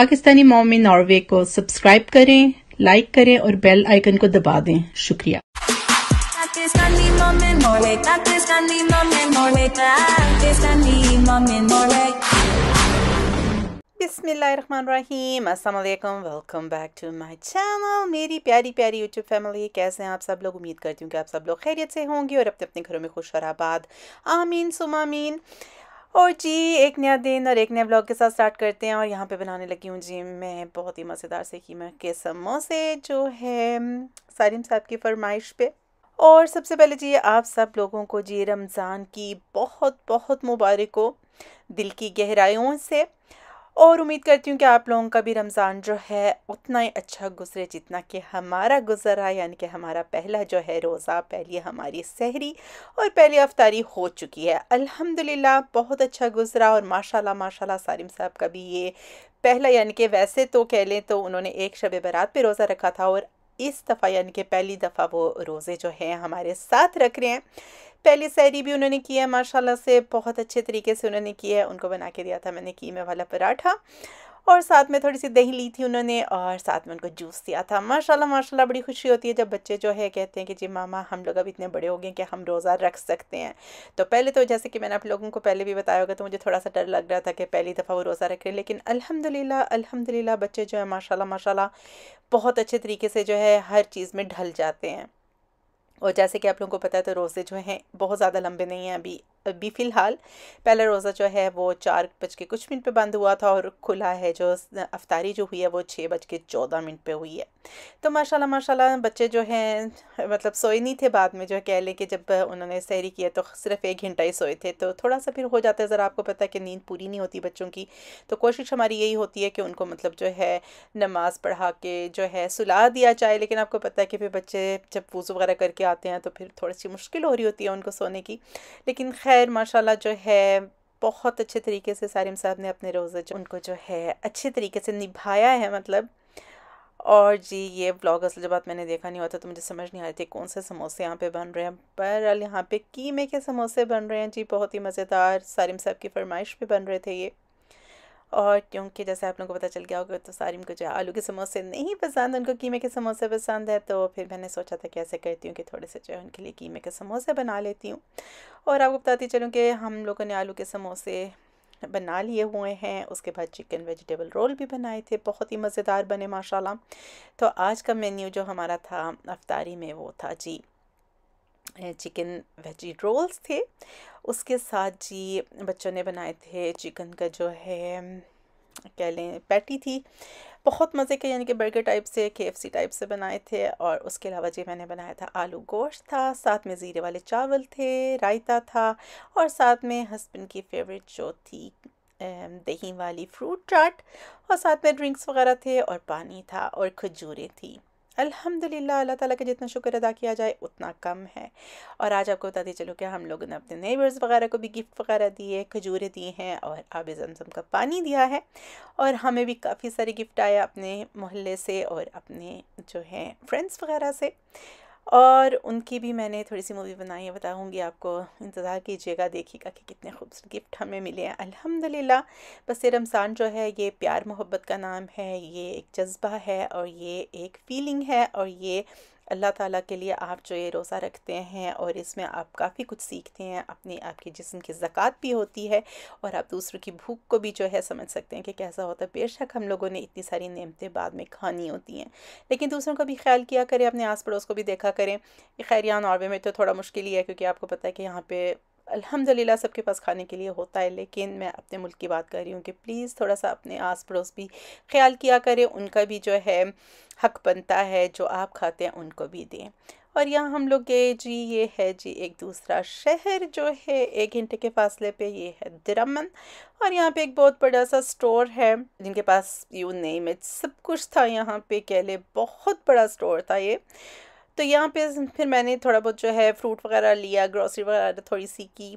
पाकिस्तानी मोमी नॉर्वे को सब्सक्राइब करें लाइक करें और बेल आइकन को दबा दें शुक्रिया बिस्मिल्लाकम welcome back to my channel मेरी प्यारी प्यारी यूट्यूब फैमिली कैसे हैं आप सब लोग उम्मीद करती हूँ कि आप सब लोग खैरियत से होंगे और अपने अपने घरों में खुश और आबाद आमीन सुमामीन और जी एक नया दिन और एक नया ब्लॉग के साथ स्टार्ट करते हैं और यहाँ पे बनाने लगी हूँ जी मैं बहुत ही मज़ेदार से मैं के समोसे जो है सारिम साहब की फरमाइश पे और सबसे पहले जी आप सब लोगों को जी रमज़ान की बहुत बहुत मुबारक हो दिल की गहराइयों से और उम्मीद करती हूँ कि आप लोगों का भी रमज़ान जो है उतना ही अच्छा गुजरे जितना कि हमारा गुजरा यानी कि हमारा पहला जो है रोज़ा पहली हमारी सहरी और पहली अफ्तारी हो चुकी है अल्हम्दुलिल्लाह बहुत अच्छा गुजरा और माशाल्लाह माशाल्लाह सारिम साहब का भी ये पहला यानी कि वैसे तो कह लें तो उन्होंने एक शब बरात पर रोज़ा रखा था और इस दफ़ा यानी कि पहली दफ़ा वो रोज़े जो हैं हमारे साथ रख रहे हैं पहली सैरी भी उन्होंने की है माशाल्लाह से बहुत अच्छे तरीके से उन्होंने की है उनको बना के दिया था मैंने कीमे वाला पराठा और साथ में थोड़ी सी दही ली थी उन्होंने और साथ में उनको जूस दिया था माशाल्लाह माशाल्लाह बड़ी खुशी होती है जब बच्चे जो है कहते हैं कि जी मामा हम लोग अब इतने बड़े हो गए कि हम रोज़ा रख सकते हैं तो पहले तो जैसे कि मैंने आप लोगों को पहले भी बताया होगा तो मुझे थोड़ा सा डर लग रहा था कि पहली दफ़ा वो रोज़ा रख रहे लेकिन अलहमदिल्ला अलहमदिल्ला बच्चे जो है माशाला माशाला बहुत अच्छे तरीके से जो है हर चीज़ में ढल जाते हैं और जैसे कि आप लोगों को पता है तो रोज़े जो हैं बहुत ज़्यादा लंबे नहीं हैं अभी अभी फ़िलहाल पहला रोज़ा जो है वो चार बज के कुछ मिनट पे बंद हुआ था और खुला है जो अफ्तारी जो हुई है वो छः बज के चौदह मिनट पे हुई है तो माशाल्लाह माशाल्लाह बच्चे जो हैं मतलब सोए नहीं थे बाद में जो है कह लें कि जब उन्होंने सैरी किया तो सिर्फ एक घंटा ही सोए थे तो थोड़ा सा फिर हो जाता है ज़रा आपको पता है कि नींद पूरी नहीं होती बच्चों की तो कोशिश हमारी यही होती है कि उनको मतलब जो है नमाज़ पढ़ा के जो है सुला दिया जाए लेकिन आपको पता है कि फिर बच्चे जब वज़ू वगैरह करके आते हैं तो फिर थोड़ी सी मुश्किल हो रही होती है उनको सोने की लेकिन खैर माशाल्लाह जो है बहुत अच्छे तरीके से सारिम साहब ने अपने रोज़े उनको जो है अच्छे तरीके से निभाया है मतलब और जी ये ब्लॉग असल बात मैंने देखा नहीं हुआ था तो मुझे समझ नहीं आ रही थी कौन से समोसे यहाँ पे बन रहे हैं पर यहाँ पे कीमे के समोसे बन रहे हैं जी बहुत ही मज़ेदार सारिम साहब की फरमाइश पे बन रहे थे ये और क्योंकि जैसे आप लोगों को पता चल गया होगा तो सारिम को जो आलू के समोसे नहीं पसंद उनको कीमे के समोसे पसंद है तो फिर मैंने सोचा था कैसे करती हूँ कि थोड़े से जो है उनके लिए कीमे के समोसे बना लेती हूँ और आपको बताती चलूँ कि हम लोगों ने आलू के समोसे बना लिए हुए हैं उसके बाद चिकन वेजिटेबल रोल भी बनाए थे बहुत ही मज़ेदार बने माशाल्लाह तो आज का मेन्यू जो हमारा था अफ्तारी में वो था जी चिकन वेजी रोल्स थे उसके साथ जी बच्चों ने बनाए थे चिकन का जो है कह लें पैटी थी बहुत मज़े के यानी कि बर्गर टाइप से के टाइप से बनाए थे और उसके अलावा जी मैंने बनाया था आलू गोश्त था साथ में ज़ीरे वाले चावल थे रायता था और साथ में हस्बैंड की फेवरेट जो थी दही वाली फ्रूट चाट और साथ में ड्रिंक्स वगैरह थे और पानी था और खजूरें थी अल्हम्दुलिल्लाह अल्लाह ताला का जितना शुक्र अदा किया जाए उतना कम है और आज आपको बताते चलूँ कि हम लोगों ने अपने नेबर्स वगैरह को भी गिफ्ट वगैरह दिए खजूरें दी हैं और आब जमजम का पानी दिया है और हमें भी काफ़ी सारे गिफ्ट आए अपने मोहल्ले से और अपने जो हैं फ्रेंड्स वगैरह से और उनकी भी मैंने थोड़ी सी मूवी बनाई है बताऊँगी आपको इंतज़ार कीजिएगा देखिएगा कि कितने खूबसूरत गिफ्ट हमें मिले हैं अल्हम्दुलिल्लाह बस रमज़ान जो है ये प्यार मोहब्बत का नाम है ये एक जज्बा है और ये एक फ़ीलिंग है और ये अल्लाह ताला के लिए आप जो ये रोज़ा रखते हैं और इसमें आप काफ़ी कुछ सीखते हैं अपने आपके जिसम की ज़क़़त भी होती है और आप दूसरों की भूख को भी जो है समझ सकते हैं कि कैसा होता है बेशक हम लोगों ने इतनी सारी नियमतें बाद में खानी होती हैं लेकिन दूसरों का भी ख्याल किया करें अपने आस पड़ोस को भी देखा करें खैरियान नॉर्वे में तो थोड़ा मुश्किल ही है क्योंकि आपको पता है कि यहाँ पर अल्हम्दुलिल्लाह सबके पास खाने के लिए होता है लेकिन मैं अपने मुल्क की बात कर रही हूँ कि प्लीज़ थोड़ा सा अपने आस पड़ोस भी ख्याल किया करें उनका भी जो है हक बनता है जो आप खाते हैं उनको भी दें और यहाँ हम लोग गए जी ये है जी एक दूसरा शहर जो है एक घंटे के फासले पे ये है द्रमन और यहाँ पे एक बहुत बड़ा सा स्टोर है जिनके पास यू नेम इट सब कुछ था यहाँ पे कह ले बहुत बड़ा स्टोर था ये तो यहाँ पे फिर मैंने थोड़ा बहुत जो है फ्रूट वगैरह लिया ग्रॉसरी वगैरह तो थोड़ी सी की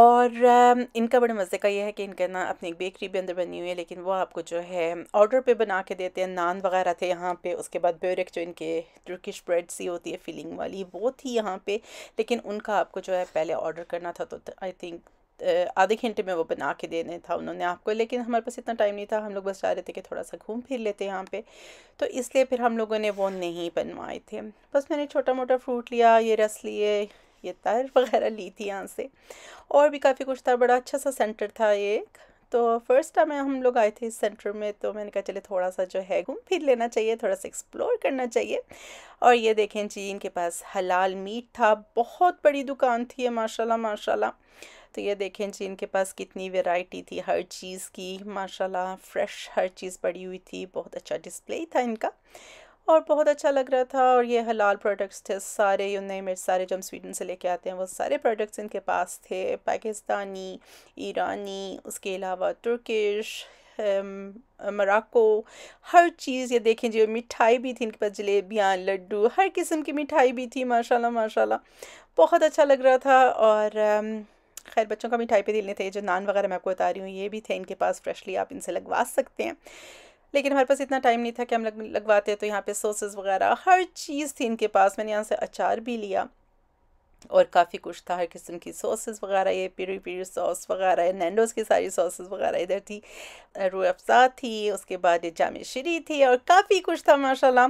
और इनका बड़े मज़े का ये है कि इनका ना अपनी एक बेकरी भी अंदर बनी हुई है लेकिन वो आपको जो है ऑर्डर पे बना के देते हैं नान वगैरह थे यहाँ पे उसके बाद ब्योरिक जो इनके टर्किश ब्रेड सी होती है फिलिंग वाली वो थी यहाँ पे लेकिन उनका आपको जो है पहले ऑर्डर करना था तो आई थिंक आधे घंटे में वो बना के देने था उन्होंने आपको लेकिन हमारे पास इतना टाइम नहीं था हम लोग बस चाह रहे थे कि थोड़ा सा घूम फिर लेते यहाँ पे तो इसलिए फिर हम लोगों ने वो नहीं बनवाए थे बस मैंने छोटा मोटा फ्रूट लिया ये रस लिए ये तर वगैरह ली थी यहाँ से और भी काफ़ी कुछ था बड़ा अच्छा सा सेंटर था ये एक तो फर्स्ट टाइम हम लोग आए थे इस सेंटर में तो मैंने कहा चले थोड़ा सा जो है घूम फिर लेना चाहिए थोड़ा सा एक्सप्लोर करना चाहिए और ये देखें जी इनके पास हलाल मीट था बहुत बड़ी दुकान थी माशाल्लाह माशाल्लाह तो ये देखें जी इनके पास कितनी वैरायटी थी हर चीज़ की माशाल्लाह फ्रेश हर चीज़ पड़ी हुई थी बहुत अच्छा डिस्प्ले था इनका और बहुत अच्छा लग रहा था और ये हलाल प्रोडक्ट्स थे सारे नए मेरे सारे जो हम स्वीडन से लेके आते हैं वो सारे प्रोडक्ट्स इनके पास थे पाकिस्तानी ईरानी उसके अलावा तुर्किश मराको हर चीज़ ये देखें जी मिठाई भी थी इनके पास जलेबियाँ लड्डू हर किस्म की मिठाई भी थी माशाल्लाह माशाल्लाह बहुत अच्छा लग रहा था और खैर बच्चों का मिठाई पे दिलने थे जो नान वगैरह मैं आपको बता रही हूँ ये भी थे इनके पास फ्रेशली आप इनसे लगवा सकते हैं लेकिन हमारे पास इतना टाइम नहीं था कि हम लग लगवाते तो यहाँ पे सोसेस वगैरह हर चीज़ थी इनके पास मैंने यहाँ से अचार भी लिया और काफ़ी कुछ था हर किस्म की सॉसेस वगैरह ये पीरी पीरी सॉस वगैरह नैंडोज की सारी सॉसेस वगैरह इधर थी रू अफजा थी उसके बाद ये जाम श्री थी और काफ़ी कुछ था माशाल्लाह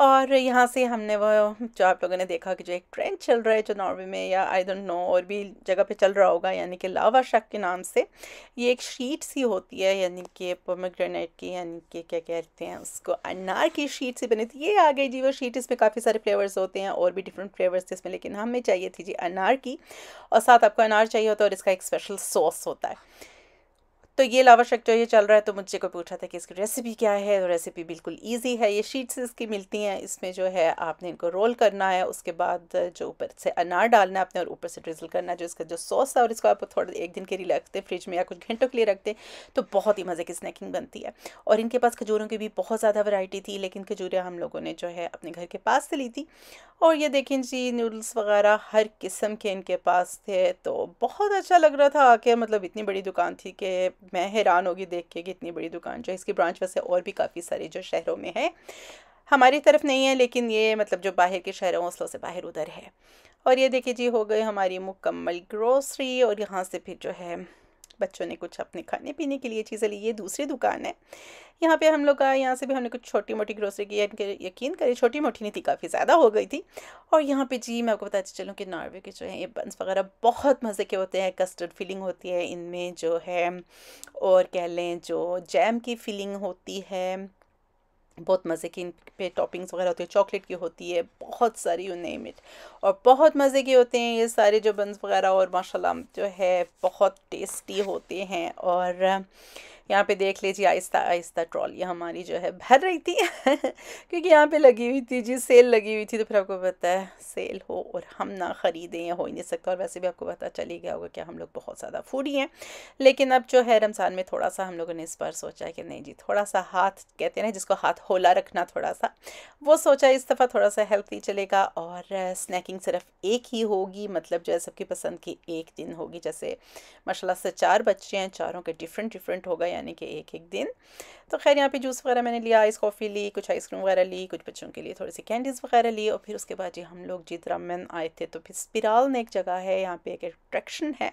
और यहाँ से हमने वह जो आप लोगों ने देखा कि जो एक ट्रेंड चल रहा है जो नॉर्वे में या आई डोंट नो और भी जगह पे चल रहा होगा यानी कि लावा शक के नाम से ये एक शीट सी होती है यानी कि पोमेग्रेनेट की यानी कि क्या कहते हैं उसको अनार की शीट सी बनी थी ये आ गई जी वो शीट इसमें काफ़ी सारे फ्लेवर्स होते हैं और भी डिफरेंट फ्लेवर्स थे इसमें लेकिन हमें चाहिए थी जी अनार की और साथ आपको अनार चाहिए होता है और इसका एक स्पेशल सॉस होता है तो ये लावा शक जो ये चल रहा है तो मुझसे को पूछा था कि इसकी रेसिपी क्या है तो रेसिपी बिल्कुल ईजी है ये शीट्स इसकी मिलती हैं इसमें जो है आपने इनको रोल करना है उसके बाद जो ऊपर से अनार डालना है आपने और ऊपर से ड्रिजल करना है जो इसका जो सॉस है और इसको आप थोड़ा एक दिन के लिए रखते हैं फ्रिज में या कुछ घंटों के लिए रखते हैं तो बहुत ही मज़े की स्नैकिंग बनती है और इनके पास खजूरों की भी बहुत ज़्यादा वैरायटी थी लेकिन खजूरें हम लोगों ने जो है अपने घर के पास से ली थी और ये देखें जी नूडल्स वगैरह हर किस्म के इनके पास थे तो बहुत अच्छा लग रहा था आके मतलब इतनी बड़ी दुकान थी कि मैं हैरान होगी देख के कि इतनी बड़ी दुकान जो इसकी ब्रांच वैसे और भी काफ़ी सारी जो शहरों में है हमारी तरफ नहीं है लेकिन ये मतलब जो बाहर के शहर हैं हौसलों से बाहर उधर है और ये देखिए जी हो गई हमारी मुकम्मल ग्रोसरी और यहाँ से फिर जो है बच्चों ने कुछ अपने खाने पीने के लिए चीज़ें ली ये दूसरी दुकान है यहाँ पे हम लोग आए यहाँ से भी हमने कुछ छोटी मोटी ग्रोसरी की यकीन करें छोटी मोटी नहीं थी काफ़ी ज़्यादा हो गई थी और यहाँ पे जी मैं आपको बताती चलूँ कि नॉर्वे के जो है ये बंस वगैरह बहुत मज़े के होते हैं कस्टर्ड फीलिंग होती है इनमें जो है और कह लें जो जैम की फीलिंग होती है बहुत मज़े की इन पे टॉपिंग्स वगैरह होती है चॉकलेट की होती है बहुत सारी यू नेम इट और बहुत मज़े के होते हैं ये सारे जो बंस वगैरह और माशाल्लाह जो है बहुत टेस्टी होते हैं और यहाँ पे देख लीजिए आहिस्ता आहिस्ता ट्रॉली हमारी जो है भर रही थी क्योंकि यहाँ पे लगी हुई थी जी सेल लगी हुई थी तो फिर आपको पता है सेल हो और हम ना ख़रीदें या हो ही नहीं सकता और वैसे भी आपको पता चल ही गया होगा कि हम लोग बहुत ज़्यादा फूडी हैं लेकिन अब जो है रमज़ान में थोड़ा सा हम लोगों ने इस बार सोचा कि नहीं जी थोड़ा सा हाथ कहते ना जिसको हाथ होला रखना थोड़ा सा वो सोचा इस दफ़ा थोड़ा सा हेल्थी चलेगा और स्नैकिंग सिर्फ एक ही होगी मतलब जो है सबकी पसंद की एक दिन होगी जैसे माशाला से चार बच्चे हैं चारों के डिफरेंट डिफरेंट होगा यानी कि एक एक दिन तो खैर यहाँ पे जूस वगैरह मैंने लिया आइस कॉफ़ी ली कुछ आइसक्रीम वगैरह ली कुछ बच्चों के लिए थोड़ी सी कैंडीज़ वगैरह ली और फिर उसके बाद जी हम लोग जी द्रमन आए थे तो फिर स्पिराल ने एक जगह है यहाँ पे एक अट्रैक्शन है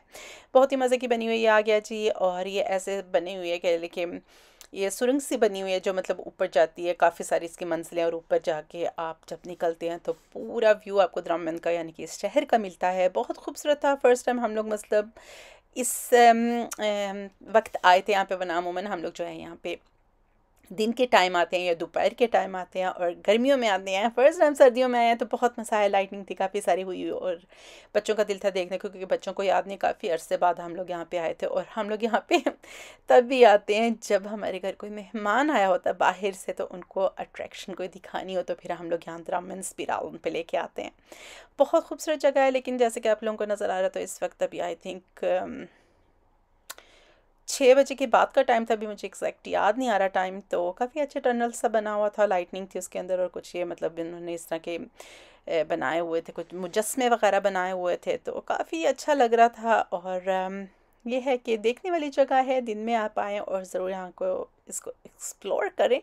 बहुत ही मज़े की बनी हुई है आ गया जी और ये ऐसे बने हुई है कि लेकिन ये सुरंग सी बनी हुई है जो मतलब ऊपर जाती है काफ़ी सारी इसकी मंजिलें और ऊपर जाके आप जब निकलते हैं तो पूरा व्यू आपको द्रामन का यानी कि इस शहर का मिलता है बहुत खूबसूरत था फर्स्ट टाइम हम लोग मतलब इस वक्त आए थे यहाँ पे वनामोमन हम लोग जो है यहाँ पे दिन के टाइम आते हैं या दोपहर के टाइम आते हैं और गर्मियों में आते हैं फर्स्ट टाइम सर्दियों में आए हैं तो बहुत मसाइल लाइटिंग थी काफ़ी सारी हुई और बच्चों का दिल था देखने को क्योंकि बच्चों को याद नहीं काफ़ी अरसे बाद हम लोग यहाँ पे आए थे और हम लोग यहाँ पे तब भी आते हैं जब हमारे घर कोई मेहमान आया होता है बाहर से तो उनको अट्रैक्शन कोई दिखानी हो तो फिर हम लोग यहाँ द्रामन उन पर लेके आते हैं बहुत खूबसूरत जगह है लेकिन जैसे कि आप लोगों को नज़र आ रहा तो इस वक्त अभी आई थिंक छः बजे के बाद का टाइम था अभी मुझे एक्जैक्ट याद नहीं आ रहा टाइम तो काफ़ी अच्छे टनल सा बना हुआ था लाइटनिंग थी उसके अंदर और कुछ ये मतलब इन्होंने इस तरह के बनाए हुए थे कुछ मुजस्मे वगैरह बनाए हुए थे तो काफ़ी अच्छा लग रहा था और ये है कि देखने वाली जगह है दिन में आप आएँ और ज़रूर यहाँ को इसको एक्सप्लोर करें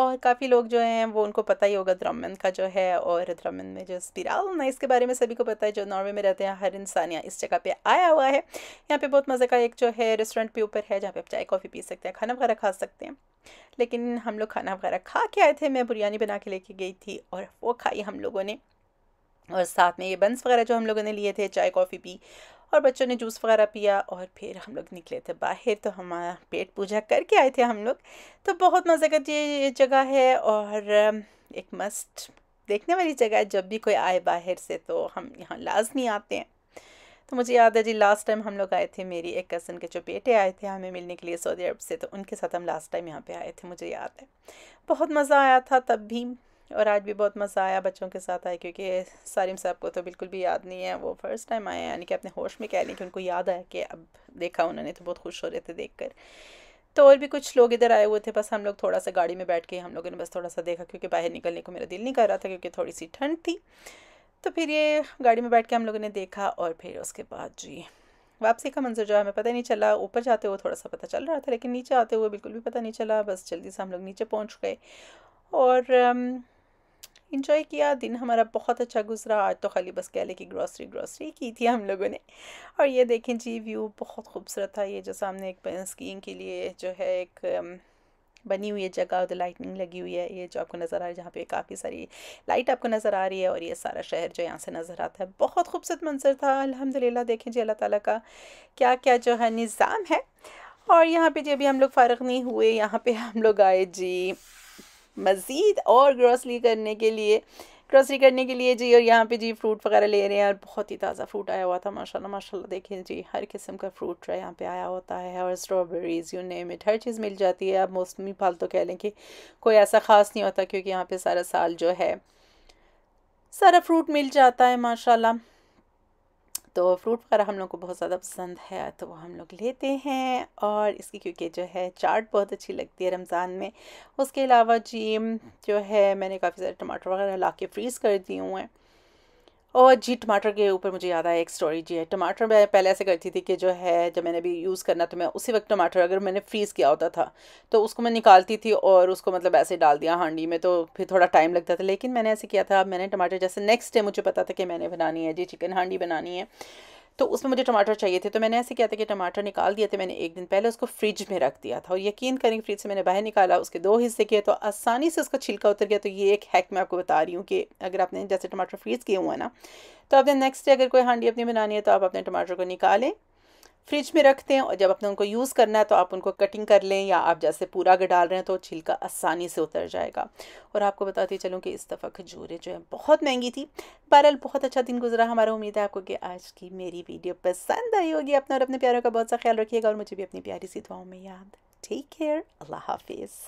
और काफ़ी लोग जो हैं वो उनको पता ही होगा द्रमन का जो है और द्रमन में जो स्पिराल ना इसके बारे में सभी को पता है जो नॉर्वे में रहते हैं हर इंसान यहाँ इस जगह पे आया हुआ है यहाँ पे बहुत मज़े का एक जो है रेस्टोरेंट भी ऊपर है जहाँ पे आप चाय कॉफ़ी पी सकते हैं खाना वगैरह खा सकते हैं लेकिन हम लोग खाना वगैरह खा के आए थे मैं बिरयानी बना के लेके गई थी और वो खाई हम लोगों ने और साथ में ये बंस वगैरह जो हम लोगों ने लिए थे चाय कॉफ़ी पी और बच्चों ने जूस वगैरह पिया और फिर हम लोग निकले थे बाहर तो हमारा पेट पूजा करके आए थे हम लोग तो बहुत मज़े कर ये जगह है और एक मस्त देखने वाली जगह है जब भी कोई आए बाहर से तो हम यहाँ लाजमी आते हैं तो मुझे याद है जी लास्ट टाइम हम लोग आए थे मेरी एक कज़न के जो बेटे आए थे हमें मिलने के लिए सऊदी अरब से तो उनके साथ हम लास्ट टाइम यहाँ पे आए थे मुझे याद है बहुत मज़ा आया था तब भी और आज भी बहुत मज़ा आया बच्चों के साथ आया क्योंकि सारिम साहब को तो बिल्कुल भी याद नहीं है वो फर्स्ट टाइम आए यानी कि अपने होश में कह लें कि उनको याद आया कि अब देखा उन्होंने तो बहुत खुश हो रहे थे देख कर तो और भी कुछ लोग इधर आए हुए थे बस हम लोग थोड़ा सा गाड़ी में बैठ के हम लोगों ने बस थोड़ा सा देखा क्योंकि बाहर निकलने को मेरा दिल नहीं कर रहा था क्योंकि थोड़ी सी ठंड थी तो फिर ये गाड़ी में बैठ के हम लोगों ने देखा और फिर उसके बाद जी वापसी का मंजर जो है हमें पता नहीं चला ऊपर जाते हुए थोड़ा सा पता चल रहा था लेकिन नीचे आते हुए बिल्कुल भी पता नहीं चला बस जल्दी से हम लोग नीचे पहुँच गए और इंजॉय किया दिन हमारा बहुत अच्छा गुजरा आज तो खाली बस कहले की ग्रॉसरी ग्रॉसरी की थी हम लोगों ने और ये देखें जी व्यू बहुत खूबसूरत था ये जो सामने एक स्कीइंग के लिए जो है एक बनी हुई है जगह उधर लाइटनिंग लगी हुई है ये जो आपको नज़र आ रही है जहाँ पे काफ़ी सारी लाइट आपको नज़र आ रही है और ये सारा शहर जो यहाँ से नज़र आता है बहुत खूबसूरत मंजर था अल्हम्दुलिल्लाह देखें जी अल्लाह ताला का क्या क्या जो है निज़ाम है और यहाँ पे जी अभी हम लोग फ़ारग नहीं हुए यहाँ पे हम लोग आए जी मज़ीद और ग्रॉसरी करने के लिए ग्रॉसरी करने के लिए जी और यहाँ पे जी फ्रूट वगैरह ले रहे हैं और बहुत ही ताज़ा फ्रूट आया हुआ था माशाल्लाह माशाल्लाह देखें जी हर किस्म का फ्रूट जो यहाँ पे आया होता है और स्ट्रॉबेरीज यू नेम इट हर चीज़ मिल जाती है अब मौसमी फल तो कह लें कि कोई ऐसा ख़ास नहीं होता क्योंकि यहाँ पर सारा साल जो है सारा फ्रूट मिल जाता है माशाला तो फ्रूट वगैरह हम लोग को बहुत ज़्यादा पसंद है तो वो हम लोग लेते हैं और इसकी क्योंकि जो है चाट बहुत अच्छी लगती है रमज़ान में उसके अलावा जी जो है मैंने काफ़ी सारे टमाटर वगैरह ला के फ्रीज़ कर दिए हुए हैं और जी टमाटर के ऊपर मुझे याद आया एक स्टोरी जी है टमाटर मैं पहले ऐसे करती थी कि जो है जब मैंने भी यूज़ करना तो मैं उसी वक्त टमाटर अगर मैंने फ्रीज़ किया होता था तो उसको मैं निकालती थी और उसको मतलब ऐसे डाल दिया हांडी में तो फिर थोड़ा टाइम लगता था लेकिन मैंने ऐसे किया था अब मैंने टमाटर जैसे नेक्स्ट डे मुझे पता था कि मैंने बनानी है जी चिकन हांडी बनानी है तो उसमें मुझे टमाटर चाहिए थे तो मैंने ऐसे किया था कि टमाटर निकाल दिए थे मैंने एक दिन पहले उसको फ्रिज में रख दिया था और यकीन करें फ्रिज से मैंने बाहर निकाला उसके दो हिस्से किए तो आसानी से उसका छिलका उतर गया तो ये एक हैक मैं आपको बता रही हूँ कि अगर आपने जैसे टमाटर फ्रीज किए हुए ना तो आपने नेक्स्ट डे अगर कोई हांडी अपनी बनानी है तो आप अपने टमाटर को निकालें फ्रिज में रखते हैं और जब अपने उनको यूज़ करना है तो आप उनको कटिंग कर लें या आप जैसे पूरा अगर डाल रहे हैं तो छिलका आसानी से उतर जाएगा और आपको बताती चलूँ कि इस दफ़ा खजूरें जो हैं बहुत महंगी थी बहरहाल बहुत अच्छा दिन गुजरा हमारा उम्मीद है आपको कि आज की मेरी वीडियो पसंद आई होगी अपना और अपने प्यारों का बहुत सा ख्याल रखिएगा और मुझे भी अपनी प्यारी सी दुआओं में याद टेक केयर अल्लाह हाफिज़